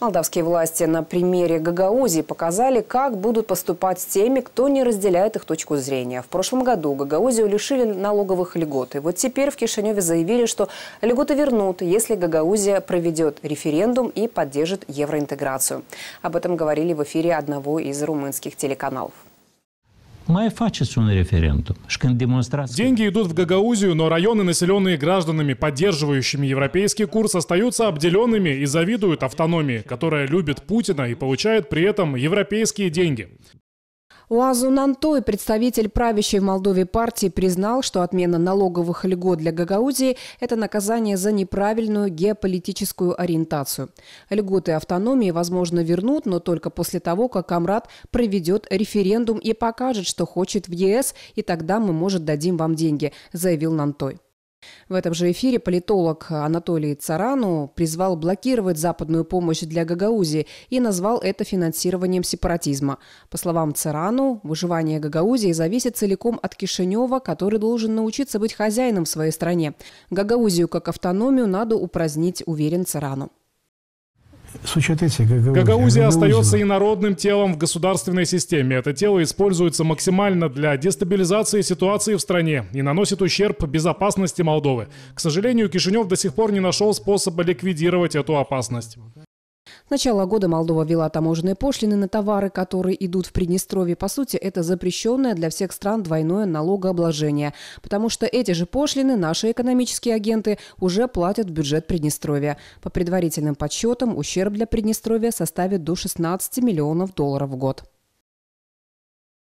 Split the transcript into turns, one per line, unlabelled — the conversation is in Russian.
Молдавские власти на примере Гагаузии показали, как будут поступать с теми, кто не разделяет их точку зрения. В прошлом году Гагаузию лишили налоговых льгот. И вот теперь в Кишиневе заявили, что льготы вернут, если Гагаузия проведет референдум и поддержит евроинтеграцию. Об этом говорили в эфире одного из румынских телеканалов.
Mai faceți референдум. referendum și Деньги идут в Гагаузию, но районы, населенные гражданами, поддерживающими европейский курс, остаются обделенными и завидуют автономии, которая любит Путина и получает при этом европейские деньги.
Уазун Антой, представитель правящей в Молдове партии, признал, что отмена налоговых льгот для Гагаузии – это наказание за неправильную геополитическую ориентацию. Льготы автономии, возможно, вернут, но только после того, как Амрат проведет референдум и покажет, что хочет в ЕС, и тогда мы, может, дадим вам деньги, заявил Нантой. В этом же эфире политолог Анатолий Царану призвал блокировать западную помощь для Гагаузии и назвал это финансированием сепаратизма. По словам Царану, выживание Гагаузии зависит целиком от Кишинева, который должен научиться быть хозяином в своей стране. Гагаузию как автономию надо упразднить, уверен Царану.
Сучатеси, Гагаузия. Гагаузия остается инородным телом в государственной системе. Это тело используется максимально для дестабилизации ситуации в стране и наносит ущерб безопасности Молдовы. К сожалению, Кишинев до сих пор не нашел способа ликвидировать эту опасность.
С начала года Молдова ввела таможенные пошлины на товары, которые идут в Приднестровье. По сути, это запрещенное для всех стран двойное налогообложение, потому что эти же пошлины наши экономические агенты уже платят в бюджет Приднестровья. По предварительным подсчетам, ущерб для Приднестровья составит до 16 миллионов долларов в год.